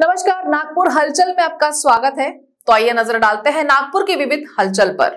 नमस्कार नागपुर हलचल में आपका स्वागत है तो आइए नजर डालते हैं नागपुर की विविध हलचल पर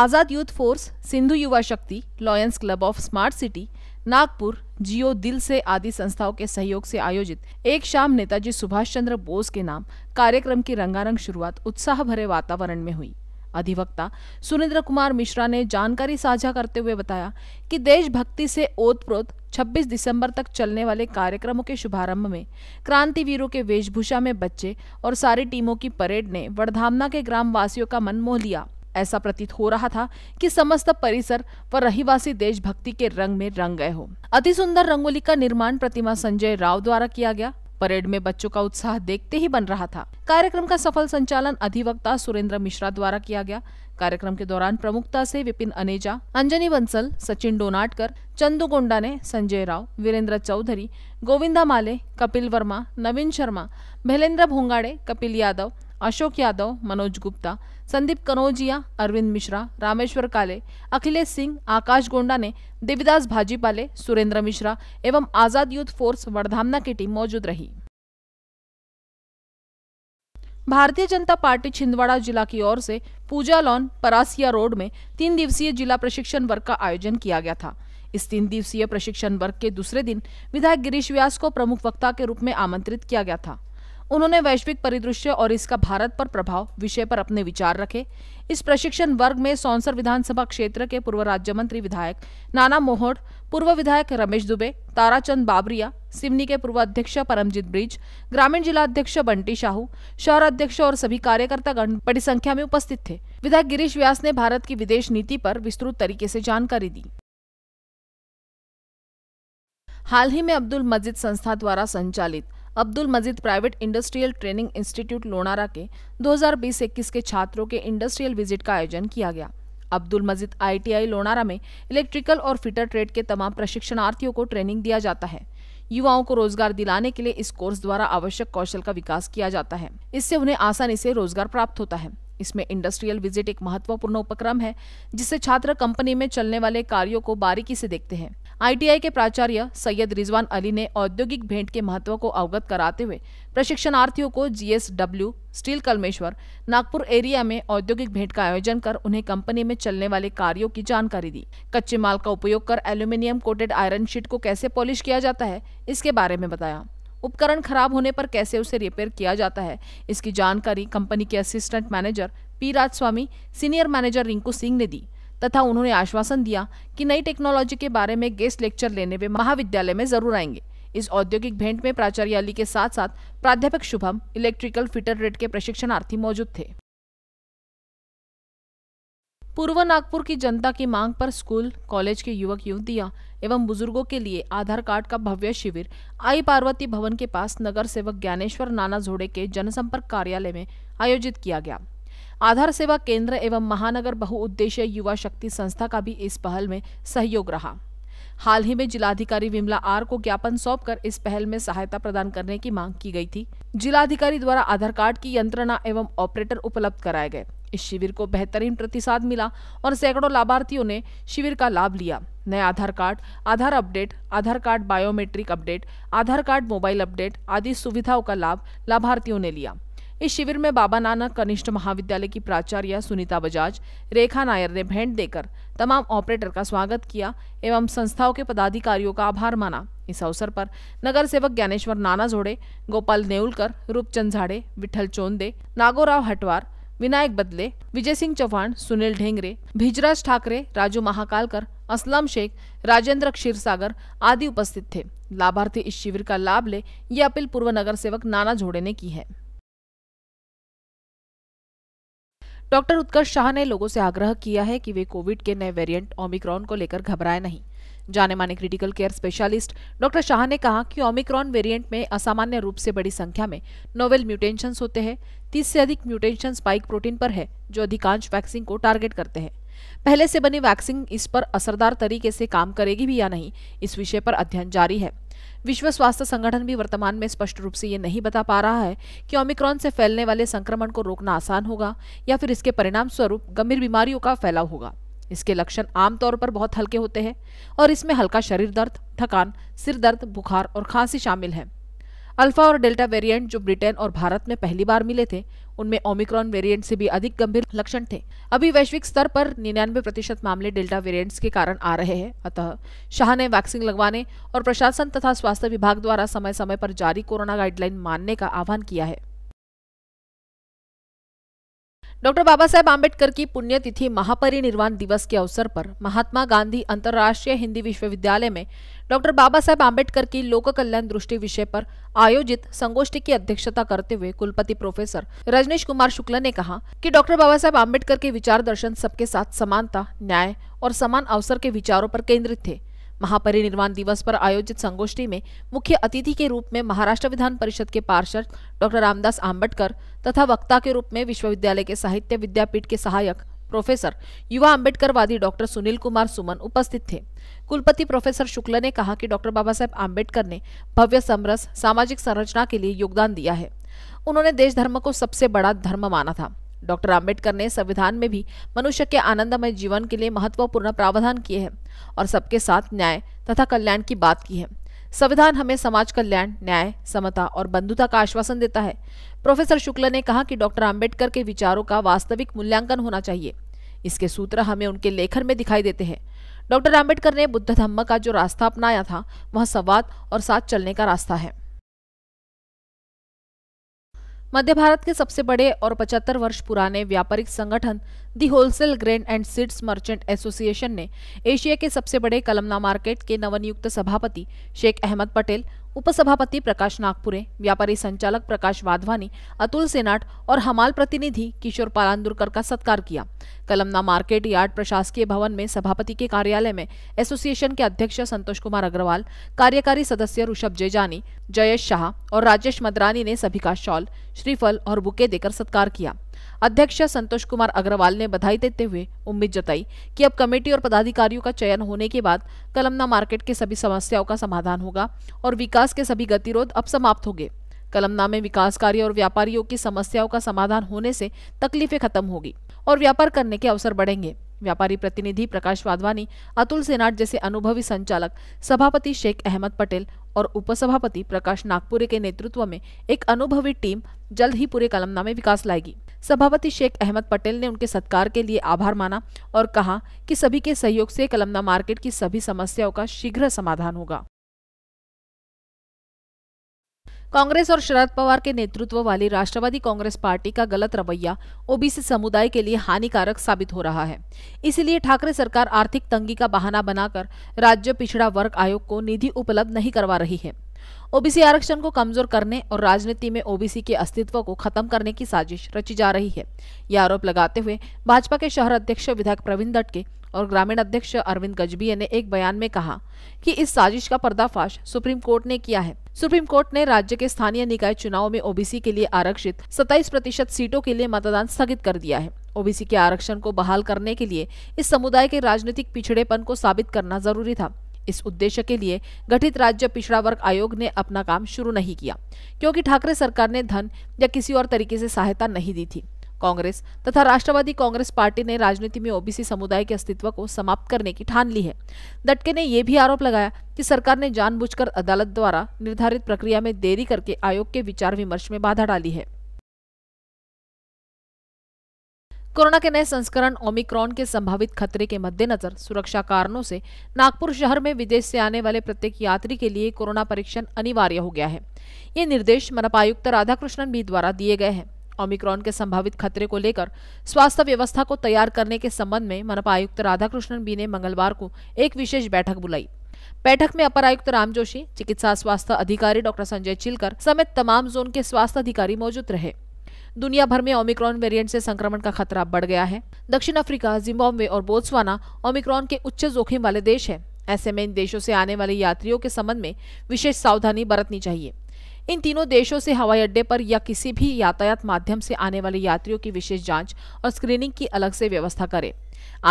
आजाद youth force Sindhu Yuva Shakti Lions Club of Smart City Nagpur Jio Dil Se आदि संस्थाओं के सहयोग से आयोजित एक शाम नेताजी सुभाष चंद्र बोस के नाम कार्यक्रम की रंगारंग शुरुआत उत्साह भरे वातावरण में हुई अधिवक्ता सुरेंद्र कुमार मिश्रा ने जानकारी साझा करते हुए बताया कि देशभक्ति से ओतप्रोत 26 दिसंबर तक चलने वाले कार्यक्रमों के शुभारंभ में क्रांतिवीरों के वेशभूषा में बच्चे और सारी टीमों की परेड ने वर्धामना के ग्रामवासियों का मन मोह लिया ऐसा प्रतीत हो रहा था कि समस्त परिसर व रहीवासी देशभक्ति के रंग में रंग गए हो अति सुंदर रंगोली का निर्माण प्रतिमा संजय राव द्वारा किया गया परेड में बच्चों का उत्साह देखते ही बन रहा था कार्यक्रम का सफल संचालन अधिवक्ता सुरेंद्र मिश्रा द्वारा किया गया कार्यक्रम के दौरान प्रमुखता से विपिन अनेजा अंजनी बंसल सचिन डोनाटकर चंदू गोंडा ने संजय राव वीरेंद्र चौधरी गोविंदा माले कपिल वर्मा नवीन शर्मा भैलेंद्र भोंगाड़े कपिल यादव अशोक यादव मनोज गुप्ता संदीप कनौजिया अरविंद मिश्रा रामेश्वर काले अखिलेश सिंह आकाश गोंडा ने देवीदास भाजीपाले सुरेंद्र मिश्रा एवं आजाद यूथ फोर्स वर्धामना की टीम मौजूद रही भारतीय जनता पार्टी छिंदवाड़ा जिला की ओर से पूजा लॉन परासिया रोड में तीन दिवसीय जिला प्रशिक्षण वर्ग का आयोजन किया गया था इस तीन दिवसीय प्रशिक्षण वर्ग के दूसरे दिन विधायक गिरीश व्यास को प्रमुख वक्ता के रूप में आमंत्रित किया गया था उन्होंने वैश्विक परिदृश्य और इसका भारत पर प्रभाव विषय पर अपने विचार रखे इस प्रशिक्षण वर्ग में सौंसर विधानसभा क्षेत्र के पूर्व राज्य मंत्री विधायक नाना मोहोड़ पूर्व विधायक रमेश दुबे ताराचंद बाबरिया सिवनी के पूर्व अध्यक्ष परमजीत ब्रिज ग्रामीण जिला अध्यक्ष बंटी शाहू शहर अध्यक्ष और सभी कार्यकर्ता गण बड़ी संख्या में उपस्थित थे विधायक गिरीश व्यास ने भारत की विदेश नीति पर विस्तृत तरीके से जानकारी दी हाल ही में अब्दुल मजिद संस्था द्वारा संचालित Abdul Majeed private industrial training institute Lonara के 2020-21 के छात्रों के इंडस्ट्रियल विजिट का आयोजन किया गया अब्दुल मजीद आईटीआई लोनारा में इलेक्ट्रिकल और फिटर ट्रेड के तमाम प्रशिक्षणार्थियों को ट्रेनिंग दिया जाता है युवाओं को रोजगार दिलाने के लिए इस कोर्स द्वारा आवश्यक कौशल का विकास किया जाता है इससे उन्हें आसानी से रोजगार प्राप्त होता है इसमें इंडस्ट्रियल विजिट एक महत्वपूर्ण उपक्रम है जिससे छात्र कंपनी में चलने वाले कार्यों को बारीकी से देखते हैं आईटीआई के प्राचार्य सैयद रिजवान अली ने औद्योगिक भेंट के महत्व को अवगत कराते हुए प्रशिक्षणार्थियों को GSW steel Kalmeshwar Nagpur area में औद्योगिक भेंट का आयोजन कर उन्हें कंपनी में चलने वाले कार्यों की जानकारी दी कच्चे माल का उपयोग कर एल्यूमिनियम कोटेड आयरन शीट को कैसे पॉलिश किया जाता है इसके बारे में बताया उपकरण खराब होने पर कैसे उसे रिपेयर किया जाता है इसकी जानकारी कंपनी के assistant manager P Rajaswami senior manager Rinku Singh ने दी तथा उन्होंने आश्वासन दिया कि नई टेक्नोलॉजी के बारे में गेस्ट लेक्चर लेने वे महाविद्यालय में जरूर आएंगे इस औद्योगिक भेंट में प्राचार्य अली के साथ साथ प्राध्यापक शुभम इलेक्ट्रिकल फिटर रेट के प्रशिक्षणार्थी मौजूद थे पूर्व नागपुर की जनता की मांग पर स्कूल कॉलेज के युवक युवतियां एवं बुजुर्गों के लिए आधार कार्ड का भव्य शिविर आई पार्वती भवन के पास नगर सेवक ज्ञानेश्वर नाना जोड़े के जनसंपर्क कार्यालय में आयोजित किया गया आधार सेवा केंद्र एवं महानगर बहुउद्देशीय युवा शक्ति संस्था का भी इस पहल में सहयोग रहा हाल ही में जिलाधिकारी विमला आर को ज्ञापन सौंपकर इस पहल में सहायता प्रदान करने की मांग की गई थी जिलाधिकारी द्वारा आधार कार्ड की यंत्रणा एवं ऑपरेटर उपलब्ध कराए गए इस शिविर को बेहतरीन प्रतिसाद मिला और सैकड़ों लाभार्थियों ने शिविर का लाभ लिया नए Aadhaar card Aadhaar update Aadhaar card biometric update Aadhaar card mobile update आदि सुविधाओं का लाभ लाभार्थियों ने लिया इस शिविर में बाबा नानक कनिष्ठ महाविद्यालय की प्राचार्य सुनीता बजाज रेखा नायर ने भेंट देकर तमाम ऑपरेटर का स्वागत किया एवं संस्थाओं के पदाधिकारियों का आभार माना इस अवसर पर नगर सेवक ज्ञानेश्वर नाना जोड़े गोपाल नेउलकर रूपचंद झाड़े विठल चोंदे नागोराव हटवार विनायक बदले विजय सिंह चौहान सुनील ढेंगरे भिजराज ठाकरे राजू महाकालकर असलम शेख राजेंद्र क्षीरसागर आदि उपस्थित थे लाभार्थी इस शिविर का लाभ ले यह अपील पूर्व नगर सेवक नाना जोड़े ने की है डॉक्टर उत्कर्ष शाह ने लोगों से आग्रह किया है कि वे कोविड के नए वेरिएंट ओमिक्रॉन को लेकर घबराए नहीं जाने माने critical care specialist doctor Shah ने कहा कि ओमिक्रॉन वेरिएंट में असामान्य रूप से बड़ी संख्या में नोवेल म्यूटेशंस होते हैं तीस से अधिक म्यूटेशन स्पाइक प्रोटीन पर है जो अधिकांश वैक्सीन को टारगेट करते हैं पहले से बनी वैक्सीन इस पर असरदार तरीके से काम करेगी भी या नहीं इस विषय पर अध्ययन जारी है विश्व स्वास्थ्य संगठन भी वर्तमान में स्पष्ट रूप से ये नहीं बता पा रहा है कि ओमिक्रॉन से फैलने वाले संक्रमण को रोकना आसान होगा या फिर इसके परिणाम स्वरूप गंभीर बीमारियों का फैलाव होगा इसके लक्षण आमतौर पर बहुत हल्के होते हैं और इसमें हल्का शरीर दर्द थकान सिर दर्द बुखार और खांसी शामिल है अल्फा और डेल्टा वेरिएंट जो ब्रिटेन और भारत में पहली बार मिले थे उनमें ओमिक्रॉन वेरिएंट से भी अधिक गंभीर लक्षण थे अभी वैश्विक स्तर पर निन्यानवे प्रतिशत मामले डेल्टा वेरिएंट्स के कारण आ रहे हैं अतः शाह ने वैक्सीन लगवाने और प्रशासन तथा स्वास्थ्य विभाग द्वारा समय समय पर जारी कोरोना गाइडलाइन मानने का आह्वान किया है डॉक्टर बाबा साहेब आम्बेडकर की पुण्यतिथि महापरिनिर्वाण दिवस के अवसर पर महात्मा गांधी अंतर्राष्ट्रीय हिंदी विश्वविद्यालय में डॉक्टर बाबा साहेब आम्बेडकर की लोक कल्याण दृष्टि विषय पर आयोजित संगोष्ठी की अध्यक्षता करते हुए कुलपति प्रोफेसर रजनीश कुमार शुक्ला ने कहा कि डॉक्टर बाबा साहेब आम्बेडकर के विचार दर्शन सबके साथ समानता न्याय और समान अवसर के विचारों पर केंद्रित थे महापरिनिर्वाण दिवस पर आयोजित संगोष्ठी में मुख्य अतिथि के रूप में महाराष्ट्र विधान परिषद के पार्षद डॉक्टर रामदास आम्बेडकर तथा वक्ता के रूप में विश्वविद्यालय के साहित्य विद्यापीठ के सहायक प्रोफेसर युवा अम्बेडकरवादी डॉक्टर सुनील कुमार सुमन उपस्थित थे कुलपति प्रोफेसर शुक्ल ने कहा कि डॉक्टर बाबा साहेब आम्बेडकर ने भव्य समरस सामाजिक संरचना के लिए योगदान दिया है उन्होंने देश धर्म को सबसे बड़ा धर्म माना था डॉक्टर आम्बेडकर ने संविधान में भी मनुष्य के आनंदमय जीवन के लिए महत्वपूर्ण प्रावधान किए हैं और सबके साथ न्याय तथा कल्याण की बात की है संविधान हमें समाज कल्याण न्याय समता और बंधुता का आश्वासन देता है प्रोफेसर शुक्ला ने कहा कि डॉक्टर आम्बेडकर के विचारों का वास्तविक मूल्यांकन होना चाहिए इसके सूत्र हमें उनके लेखन में दिखाई देते हैं डॉक्टर आम्बेडकर ने बुद्ध धम्म का जो रास्ता अपनाया था वह संवाद और साथ चलने का रास्ता है मध्य भारत के सबसे बड़े और 75 वर्ष पुराने व्यापारिक संगठन the wholesale grain and seeds merchant association ने एशिया के सबसे बड़े कलमना मार्केट के नवनियुक्त सभापति शेख अहमद पटेल उपसभापति प्रकाश नागपुरे व्यापारी संचालक प्रकाश वाधवानी अतुल सेनाट और हमाल प्रतिनिधि किशोर पालांदुरकर का सत्कार किया कलमना मार्केट यार्ड प्रशासकीय भवन में सभापति के कार्यालय में एसोसिएशन के अध्यक्ष संतोष कुमार अग्रवाल कार्यकारी सदस्य ऋषभ जेजानी जयेश शाह और राजेश मदरानी ने सभी का शॉल श्रीफल और बुके देकर सत्कार किया अध्यक्ष संतोष कुमार अग्रवाल ने बधाई देते हुए उम्मीद जताई कि अब कमेटी और पदाधिकारियों का चयन होने के बाद कलमना मार्केट के सभी समस्याओं का समाधान होगा और विकास के सभी गतिरोध अब समाप्त होंगे कलमनामे कार्य और व्यापारियों की समस्याओं का समाधान होने से तकलीफें खत्म होगी और व्यापार करने के अवसर बढ़ेंगे व्यापारी प्रतिनिधि प्रकाश वाधवानी अतुल सेनाट जैसे अनुभवी संचालक सभापति शेख अहमद पटेल और उपसभापति प्रकाश नागपुरे के नेतृत्व में एक अनुभवी टीम जल्द ही पूरे कलमनामे विकास लाएगी सभापति शेख अहमद पटेल ने उनके सत्कार के लिए आभार माना और कहा कि सभी के सहयोग से कलमना मार्केट की सभी समस्याओं का शीघ्र समाधान होगा कांग्रेस और शरद पवार के नेतृत्व वाली राष्ट्रवादी कांग्रेस पार्टी का गलत रवैया ओबीसी समुदाय के लिए हानिकारक साबित हो रहा है इसलिए ठाकरे सरकार आर्थिक तंगी का बहाना बनाकर राज्य पिछड़ा वर्ग आयोग को निधि उपलब्ध नहीं करवा रही है ओबीसी आरक्षण को कमजोर करने और राजनीति में ओबीसी के अस्तित्व को खत्म करने की साजिश रची जा रही है यह आरोप लगाते हुए भाजपा के शहर अध्यक्ष विधायक प्रवीण दटके और ग्रामीण अध्यक्ष अरविंद गजबिये ने एक बयान में कहा कि इस साजिश का पर्दाफाश सुप्रीम कोर्ट ने किया है सुप्रीम कोर्ट ने राज्य के स्थानीय निकाय चुनाव में ओबीसी के लिए आरक्षित 27 प्रतिशत सीटों के लिए मतदान स्थगित कर दिया है ओबीसी के आरक्षण को बहाल करने के लिए इस समुदाय के राजनीतिक पिछड़ेपन को साबित करना जरूरी था इस उद्देश्य के लिए गठित राज्य पिछड़ा वर्ग आयोग ने अपना काम शुरू नहीं किया क्योंकि ठाकरे सरकार ने धन या किसी और तरीके से सहायता नहीं दी थी कांग्रेस तथा राष्ट्रवादी कांग्रेस पार्टी ने राजनीति में ओबीसी समुदाय के अस्तित्व को समाप्त करने की ठान ली है दटके ने यह भी आरोप लगाया कि सरकार ने जानबूझकर अदालत द्वारा निर्धारित प्रक्रिया में देरी करके आयोग के विचार विमर्श में बाधा डाली है कोरोना के नए संस्करण ओमिक्रॉन के संभावित खतरे के मद्देनजर सुरक्षा कारणों से नागपुर शहर में विदेश से आने वाले प्रत्येक यात्री के लिए कोरोना परीक्षण अनिवार्य हो गया है ये निर्देश मनपा आयुक्त राधाकृष्णन भी द्वारा दिए गए हैं ओमिक्रॉन के संभावित खतरे को लेकर स्वास्थ्य व्यवस्था को तैयार करने के संबंध में मनपा आयुक्त राधाकृष्णन बी ने मंगलवार को एक विशेष बैठक बुलाई बैठक में अपर आयुक्त राम जोशी चिकित्सा स्वास्थ्य अधिकारी डॉक्टर संजय चिलकर समेत तमाम जोन के स्वास्थ्य अधिकारी मौजूद रहे दुनिया भर में ओमिक्रॉन वेरिएंट से संक्रमण का खतरा बढ़ गया है दक्षिण अफ्रीका जिम्बाब्वे और बोत्सवाना ओमिक्रॉन के उच्च जोखिम वाले देश हैं ऐसे में इन देशों से आने वाले यात्रियों के संबंध में विशेष सावधानी बरतनी चाहिए इन तीनों देशों से हवाई अड्डे पर या किसी भी यातायात माध्यम से आने वाले यात्रियों की विशेष जांच और स्क्रीनिंग की अलग से व्यवस्था करें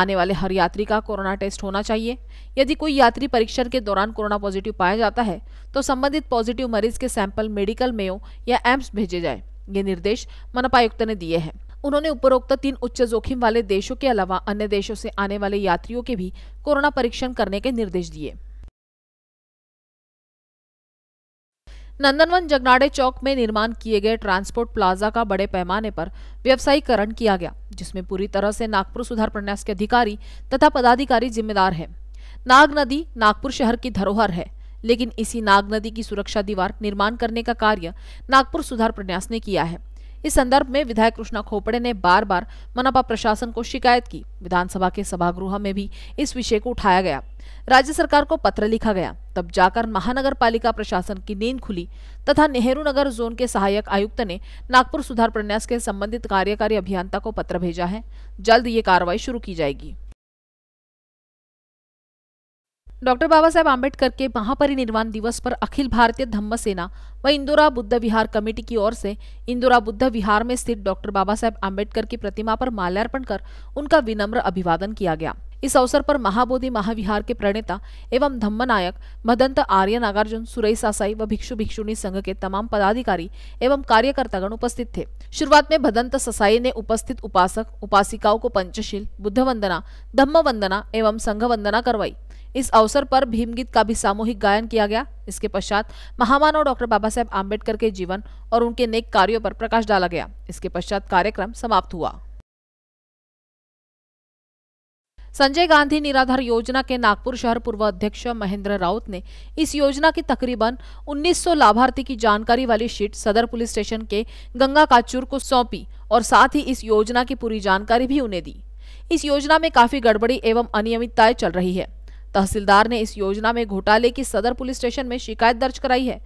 आने वाले हर यात्री का कोरोना टेस्ट होना चाहिए यदि कोई यात्री परीक्षण के दौरान कोरोना पॉजिटिव पाया जाता है तो संबंधित पॉजिटिव मरीज के सैंपल मेडिकल मेयो या एम्स भेजे जाए ये निर्देश मनपायुक्त ने दिए हैं उन्होंने उपरोक्त तीन उच्च जोखिम वाले देशों के अलावा अन्य देशों से आने वाले यात्रियों के भी कोरोना परीक्षण करने के निर्देश दिए नंदनवन जगनाडे चौक में निर्माण किए गए ट्रांसपोर्ट प्लाजा का बड़े पैमाने पर व्यवसायीकरण किया गया जिसमें पूरी तरह से नागपुर सुधार प्रन्यास के अधिकारी तथा पदाधिकारी जिम्मेदार हैं नाग नदी नागपुर शहर की धरोहर है लेकिन इसी नाग नदी की सुरक्षा दीवार निर्माण करने का कार्य नागपुर सुधार प्रन्यास ने किया है इस संदर्भ में विधायक कृष्णा खोपड़े ने बार बार मनपा प्रशासन को शिकायत की विधानसभा के सभागृह में भी इस विषय को उठाया गया राज्य सरकार को पत्र लिखा गया तब जाकर महानगर पालिका प्रशासन की नींद खुली तथा नेहरू नगर जोन के सहायक आयुक्त ने नागपुर सुधार प्रन्यास के संबंधित कार्यकारी अभियंता को पत्र भेजा है जल्द ये कार्रवाई शुरू की जाएगी डॉक्टर बाबा साहेब आम्बेडकर के महापरिनिर्वाण दिवस पर अखिल भारतीय धम्म सेना व इंदोरा बुद्ध विहार कमेटी की ओर से इंदोरा बुद्ध विहार में स्थित डॉक्टर बाबा साहेब आम्बेडकर की प्रतिमा पर माल्यार्पण कर उनका विनम्र अभिवादन किया गया इस अवसर पर महाबोधि महाविहार के प्रणेता एवं धम्म नायक मदंत आर्य नागार्जुन सुरई सासाई व भिक्षु भिक्षुणी संघ के तमाम पदाधिकारी एवं कार्यकर्तागण उपस्थित थे शुरुआत में भदंत ससाई ने उपस्थित उपासक उपासिकाओं को पंचशील बुद्ध वंदना धम्म वंदना एवं संघ वंदना करवाई इस अवसर पर भीमगीत का भी सामूहिक गायन किया गया इसके पश्चात महामानव डॉक्टर बाबा साहेब आम्बेडकर के जीवन और उनके नेक कार्यों पर प्रकाश डाला गया इसके पश्चात कार्यक्रम समाप्त हुआ संजय गांधी निराधार योजना के नागपुर शहर पूर्व अध्यक्ष महेंद्र राउत ने इस योजना की तकरीबन 1900 लाभार्थी की जानकारी वाली शीट सदर पुलिस स्टेशन के गंगा काचूर को सौंपी और साथ ही इस योजना की पूरी जानकारी भी उन्हें दी इस योजना में काफी गड़बड़ी एवं अनियमितताएं चल रही है तहसीलदार ने इस योजना में घोटाले की सदर पुलिस स्टेशन में शिकायत दर्ज कराई है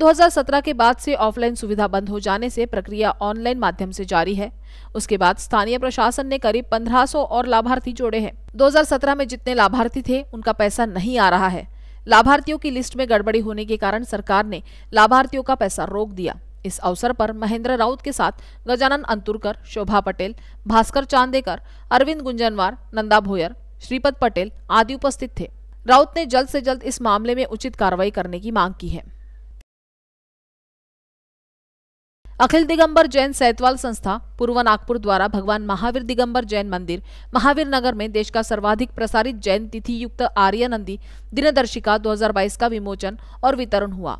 2017 के बाद से ऑफलाइन सुविधा बंद हो जाने से प्रक्रिया ऑनलाइन माध्यम से जारी है उसके बाद स्थानीय प्रशासन ने करीब 1500 और लाभार्थी जोड़े हैं 2017 में जितने लाभार्थी थे उनका पैसा नहीं आ रहा है लाभार्थियों की लिस्ट में गड़बड़ी होने के कारण सरकार ने लाभार्थियों का पैसा रोक दिया इस अवसर पर महेंद्र राउत के साथ गजानन अंतुरकर शोभा पटेल भास्कर चांदेकर अरविंद गुंजनवार नंदा भोयर श्रीपद पटेल आदि उपस्थित थे राउत ने जल्द से जल्द इस मामले में उचित कार्रवाई करने की मांग की है अखिल दिगंबर जैन सैतवाल संस्था पूर्व नागपुर द्वारा भगवान महावीर दिगंबर जैन मंदिर महावीर नगर में देश का सर्वाधिक प्रसारित जैन तिथि युक्त आर्य नंदी दिनदर्शिका 2022 का विमोचन और वितरण हुआ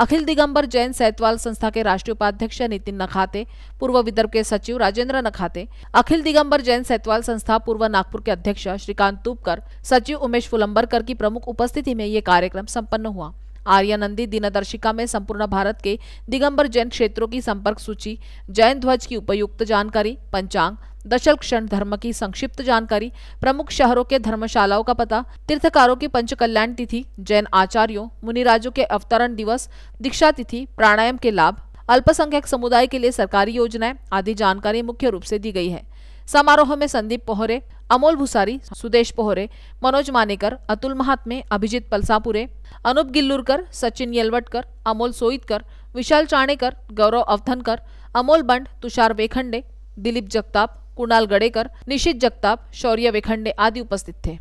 अखिल दिगंबर जैन सैतवाल संस्था के राष्ट्रीय उपाध्यक्ष नितिन नखाते पूर्व विदर्भ के सचिव राजेंद्र नखाते अखिल दिगंबर जैन सैतवाल संस्था पूर्व नागपुर के अध्यक्ष श्रीकांत तुपकर सचिव उमेश फुलंबरकर की प्रमुख उपस्थिति में ये कार्यक्रम सम्पन्न हुआ आर्यानंदी दिनदर्शिका में संपूर्ण भारत के दिगंबर जैन क्षेत्रों की संपर्क सूची जैन ध्वज की उपयुक्त जानकारी पंचांग दशल क्षण धर्म की संक्षिप्त जानकारी प्रमुख शहरों के धर्मशालाओं का पता तीर्थकारों की पंच कल्याण तिथि जैन आचार्यों मुनिराजों के अवतरण दिवस दीक्षा तिथि प्राणायाम के लाभ अल्पसंख्यक समुदाय के लिए सरकारी योजनाएं आदि जानकारी मुख्य रूप से दी गई है समारोह में संदीप पोहरे अमोल भूसारी सुदेश पोहरे मनोज मानेकर अतुल महात्मे अभिजीत पलसापुरे अनूप गिल्लुरकर सचिन येलवटकर अमोल सोईतकर विशाल चाणेकर गौरव अवधनकर अमोल बंड तुषार वेखंडे दिलीप जगताप कुणाल गडेकर निशित जगताप शौर्य वेखंडे आदि उपस्थित थे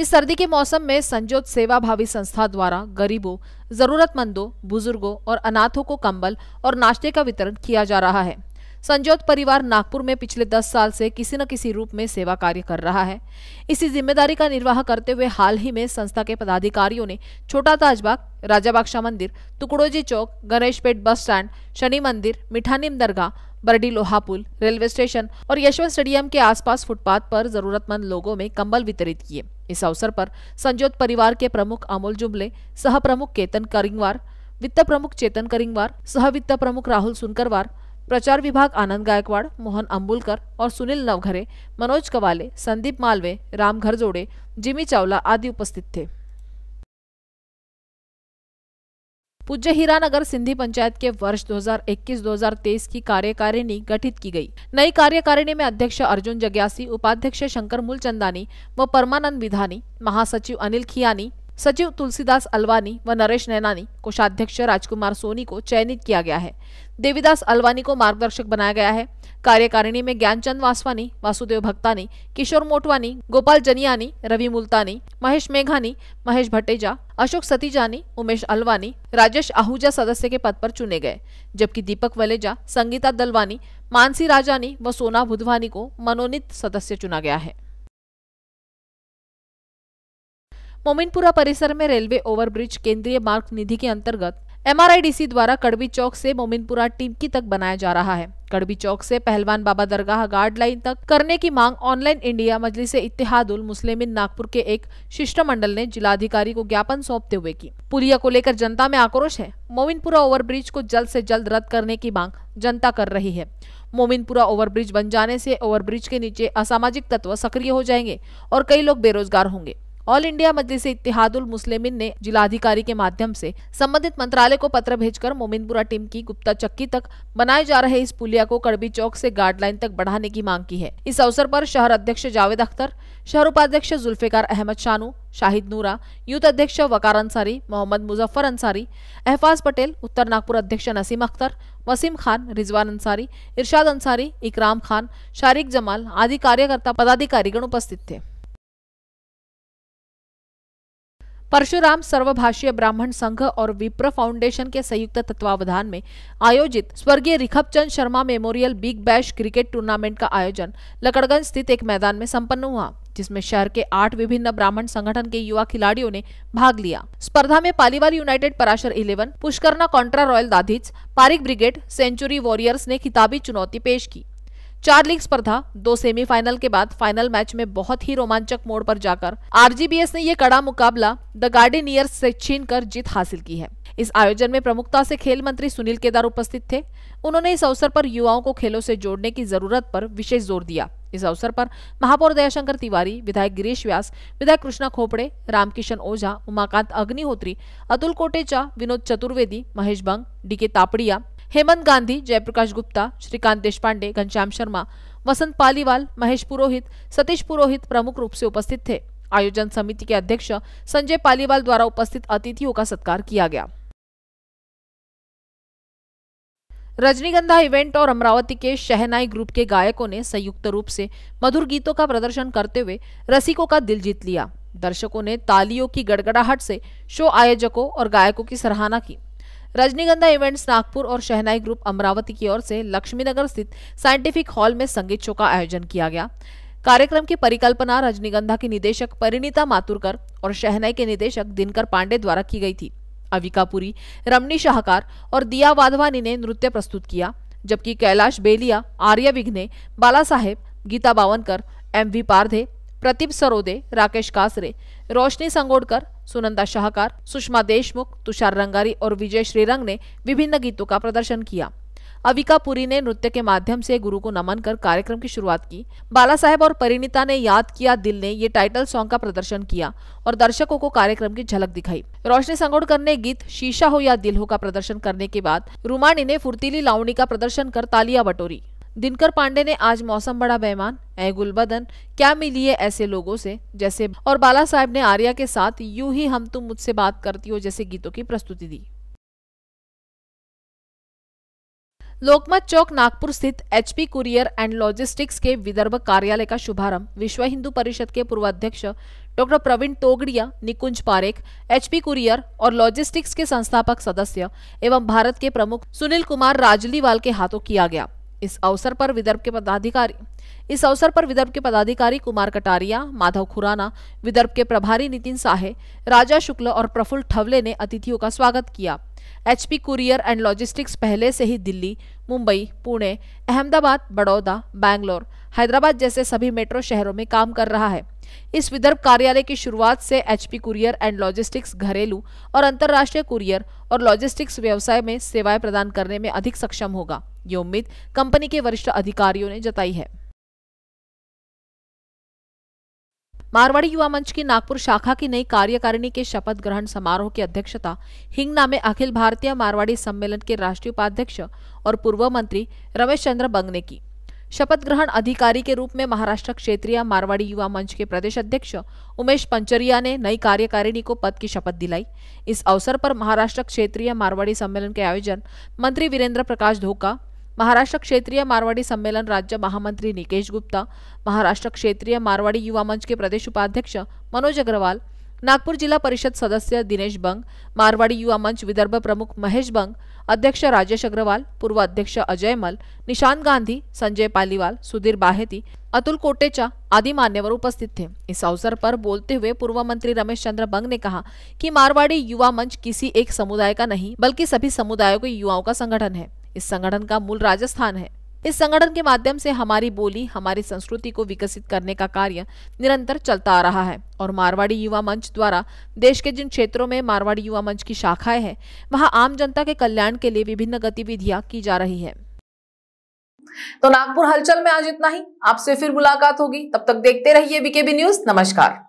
इस सर्दी के मौसम में संजोत सेवा भावी संस्था द्वारा गरीबों जरूरतमंदों बुजुर्गों और अनाथों को कंबल और नाश्ते का वितरण किया जा रहा है संजोत परिवार नागपुर में पिछले 10 साल से किसी न किसी रूप में सेवा कार्य कर रहा है इसी जिम्मेदारी का निर्वाह करते हुए हाल ही में संस्था के पदाधिकारियों ने छोटा ताजबाग राजाबागशाह मंदिर टुकड़ोजी चौक गणेश पेट बस स्टैंड शनि मंदिर मिठानीम दरगाह बरडी लोहापुल रेलवे स्टेशन और यशवंत स्टेडियम के आसपास फुटपाथ पर जरूरतमंद लोगों में कंबल वितरित किए इस अवसर पर संजोत परिवार के प्रमुख अमोल जुमले सह प्रमुख केतन करिंगवार वित्त प्रमुख चेतन करिंगवार सह वित्त प्रमुख राहुल सुनकरवार प्रचार विभाग आनंद गायकवाड़ मोहन अंबुलकर और सुनील नवघरे मनोज कवाले संदीप मालवे राम घरजोड़े जिमी चावला आदि उपस्थित थे पूज्य हीरानगर सिंधी पंचायत के वर्ष 2021-2023 की कार्यकारिणी गठित की गई नई कार्यकारिणी में अध्यक्ष अर्जुन जग्यासी उपाध्यक्ष शंकर मूलचंदानी व परमानंद विधानी महासचिव अनिल खियानी सचिव तुलसीदास अलवानी व नरेश नैनानी कोषाध्यक्ष राजकुमार सोनी को चयनित किया गया है देवीदास अलवानी को मार्गदर्शक बनाया गया है कार्यकारिणी में ज्ञानचंद वासवानी वासुदेव भक्तानी किशोर मोटवानी गोपाल जनियानी रवि मुल्तानी महेश मेघानी महेश भटेजा अशोक सतीजानी उमेश अलवानी राजेश आहूजा सदस्य के पद पर चुने गए जबकि दीपक वलेजा संगीता दलवानी मानसी राजानी व सोना बुधवानी को मनोनीत सदस्य चुना गया है मोमिनपुरा परिसर में रेलवे ओवरब्रिज केंद्रीय मार्ग निधि के अंतर्गत एमआरआईडीसी द्वारा कड़बी चौक से मोमिनपुरा टिमकी तक बनाया जा रहा है कड़बी चौक से पहलवान बाबा दरगाह गार्ड लाइन तक करने की मांग ऑनलाइन इंडिया मजलिस इतिहादुल मुस्लिमीन नागपुर के एक शिष्टमंडल ने जिलाधिकारी को ज्ञापन सौंपते हुए की पुलिया को लेकर जनता में आक्रोश है मोमिनपुरा ओवरब्रिज को जल्द से जल्द रद्द करने की मांग जनता कर रही है मोमिनपुरा ओवरब्रिज बन जाने से ओवरब्रिज के नीचे असामाजिक तत्व सक्रिय हो जाएंगे और कई लोग बेरोजगार होंगे ऑल इंडिया मजलिस इतिहादुल मुस्लिमीन ने जिलाधिकारी के माध्यम से संबंधित मंत्रालय को पत्र भेजकर मोमिनपुरा टीम की गुप्ता चक्की तक बनाए जा रहे इस पुलिया को कड़बी चौक से गार्डलाइन तक बढ़ाने की मांग की है इस अवसर पर शहर अध्यक्ष जावेद अख्तर शहर उपाध्यक्ष जुल्फिकार अहमद शानू शाहिद नूरा यूथ अध्यक्ष वकार अंसारी मोहम्मद मुजफ्फर अंसारी अहफाज पटेल उत्तर नागपुर अध्यक्ष नसीम अख्तर वसीम खान रिजवान अंसारी इरशाद अंसारी इकराम खान शारिक जमाल आदि कार्यकर्ता पदाधिकारीगण उपस्थित थे परशुराम सर्वभाषीय ब्राह्मण संघ और विप्र फाउंडेशन के संयुक्त तत्वावधान में आयोजित स्वर्गीय Rikhab Chand Sharma Memorial Big Bash cricket tournament का आयोजन लकड़गंज स्थित एक मैदान में संपन्न हुआ जिसमें शहर के आठ विभिन्न ब्राह्मण संगठन के युवा खिलाड़ियों ने भाग लिया स्पर्धा में Paliwal United Parashar Eleven Pushkarna Contra Royal Dadhich Pareek Brigade Century Warriors ने खिताबी चुनौती पेश की चार लीग स्पर्धा दो सेमीफाइनल के बाद फाइनल मैच में बहुत ही रोमांचक मोड़ पर जाकर आरजीबीएस ने ये कड़ा मुकाबला द गार्डनियर्स से छीनकर जीत हासिल की है इस आयोजन में प्रमुखता से खेल मंत्री सुनील केदार उपस्थित थे उन्होंने इस अवसर पर युवाओं को खेलों से जोड़ने की जरूरत पर विशेष जोर दिया इस अवसर पर महापौर दयाशंकर तिवारी विधायक गिरीश व्यास विधायक कृष्णा खोपड़े रामकिशन ओझा उमाकांत अग्निहोत्री अतुल कोटेचा विनोद चतुर्वेदी महेश बंग डीके तापड़िया हेमंत गांधी जयप्रकाश गुप्ता श्रीकांत देशपांडे घनश्याम शर्मा वसंत पालीवाल महेश पुरोहित सतीश पुरोहित प्रमुख रूप से उपस्थित थे आयोजन समिति के अध्यक्ष संजय पालीवाल द्वारा उपस्थित अतिथियों का सत्कार किया गया रजनीगंधा इवेंट और अमरावती के शहनाई ग्रुप के गायकों ने संयुक्त रूप से मधुर गीतों का प्रदर्शन करते हुए रसिकों का दिल जीत लिया दर्शकों ने तालियों की गड़गड़ाहट से शो आयोजकों और गायकों की सराहना की रजनीगंधा इवेंट्स नागपुर और शहनाई ग्रुप अमरावती की ओर से लक्ष्मीनगर स्थित साइंटिफिक हॉल में संगीत शो का आयोजन किया गया कार्यक्रम की परिकल्पना रजनीगंधा की निदेशक परिणीता मातुरकर और शहनाई के निदेशक दिनकर पांडे द्वारा की गई थी अविकापुरी रमनी शाहकार और दिया वाधवानी ने नृत्य प्रस्तुत किया जबकि कैलाश बेलिया आर्य विघ्ने बाला साहेब गीता बावनकर एम वी पारधे प्रतीप सरोदे राकेश कासरे रोशनी संगोडकर सुनंदा शाहकार सुषमा देशमुख तुषार रंगारी और विजय श्रीरंग ने विभिन्न गीतों का प्रदर्शन किया अविका पुरी ने नृत्य के माध्यम से गुरु को नमन कर कार्यक्रम की शुरुआत की बाला साहेब और परिणीता ने याद किया दिल ने ये टाइटल सॉन्ग का प्रदर्शन किया और दर्शकों को कार्यक्रम की झलक दिखाई रोशनी संगोड़कर ने गीत शीशा हो या दिल हो का प्रदर्शन करने के बाद रूमानी ने फुर्तीली लावणी का प्रदर्शन कर तालियां बटोरी दिनकर पांडे ने आज मौसम बड़ा बेमान ऐ गुलबदन क्या मिली है ऐसे लोगों से जैसे और बाला साहब ने आर्या के साथ यूं ही हम तुम मुझसे बात करती हो जैसे गीतों की प्रस्तुति दी लोकमत चौक नागपुर स्थित एचपी कुरियर एंड लॉजिस्टिक्स के विदर्भ कार्यालय का शुभारंभ विश्व हिंदू परिषद के पूर्व अध्यक्ष doctor Pravin Togadia Nikunj Parekh HP courier और लॉजिस्टिक्स के संस्थापक सदस्य एवं भारत के प्रमुख सुनील कुमार राजलीवाल के हाथों किया गया इस अवसर पर विदर्भ के पदाधिकारी इस अवसर पर विदर्भ के पदाधिकारी कुमार कटारिया माधव खुराना विदर्भ के प्रभारी नितिन साहे राजा शुक्ल और प्रफुल्ल ठवले ने अतिथियों का स्वागत किया एचपी कुरियर एंड लॉजिस्टिक्स पहले से ही दिल्ली मुंबई पुणे अहमदाबाद बड़ौदा बैंगलोर हैदराबाद जैसे सभी मेट्रो शहरों में काम कर रहा है इस विदर्भ कार्यालय की शुरुआत से एचपी कुरियर एंड लॉजिस्टिक्स घरेलू और अंतर्राष्ट्रीय कुरियर और लॉजिस्टिक्स व्यवसाय में सेवाएं प्रदान करने में अधिक सक्षम होगा ये उम्मीद कंपनी के वरिष्ठ अधिकारियों ने जताई है मारवाड़ी युवा मंच की नागपुर शाखा की नई कार्यकारिणी के शपथ ग्रहण समारोह की अध्यक्षता हिंगना में अखिल भारतीय मारवाड़ी सम्मेलन के राष्ट्रीय उपाध्यक्ष और पूर्व मंत्री रमेश चंद्र बंग ने की शपथ ग्रहण अधिकारी के रूप में महाराष्ट्र क्षेत्रीय मारवाड़ी युवा मंच के प्रदेश अध्यक्ष उमेश पंचरिया ने नई कार्यकारिणी को पद की शपथ दिलाई इस अवसर पर महाराष्ट्र क्षेत्रीय मारवाड़ी सम्मेलन के आयोजन मंत्री वीरेंद्र प्रकाश धोका महाराष्ट्र क्षेत्रीय मारवाड़ी सम्मेलन राज्य महामंत्री निकेश गुप्ता महाराष्ट्र क्षेत्रीय मारवाड़ी युवा मंच के प्रदेश उपाध्यक्ष मनोज अग्रवाल नागपुर जिला परिषद सदस्य दिनेश बंग मारवाड़ी युवा मंच विदर्भ प्रमुख महेश बंग अध्यक्ष राजेश अग्रवाल पूर्व अध्यक्ष अजय मल निशांत गांधी संजय पालीवाल सुधीर बाहेती अतुल कोटेचा आदि मान्यवर उपस्थित थे इस अवसर पर बोलते हुए पूर्व मंत्री रमेश चंद्र बंग ने कहा कि मारवाड़ी युवा मंच किसी एक समुदाय का नहीं बल्कि सभी समुदायों के युवाओं का संगठन है इस संगठन का मूल राजस्थान है इस संगठन के माध्यम से हमारी बोली हमारी संस्कृति को विकसित करने का कार्य निरंतर चलता आ रहा है और मारवाड़ी युवा मंच द्वारा देश के जिन क्षेत्रों में मारवाड़ी युवा मंच की शाखाएं हैं वहां आम जनता के कल्याण के लिए विभिन्न गतिविधियां की जा रही है तो नागपुर हलचल में आज इतना ही आपसे फिर मुलाकात होगी तब तक देखते रहिए बीकेबी न्यूज नमस्कार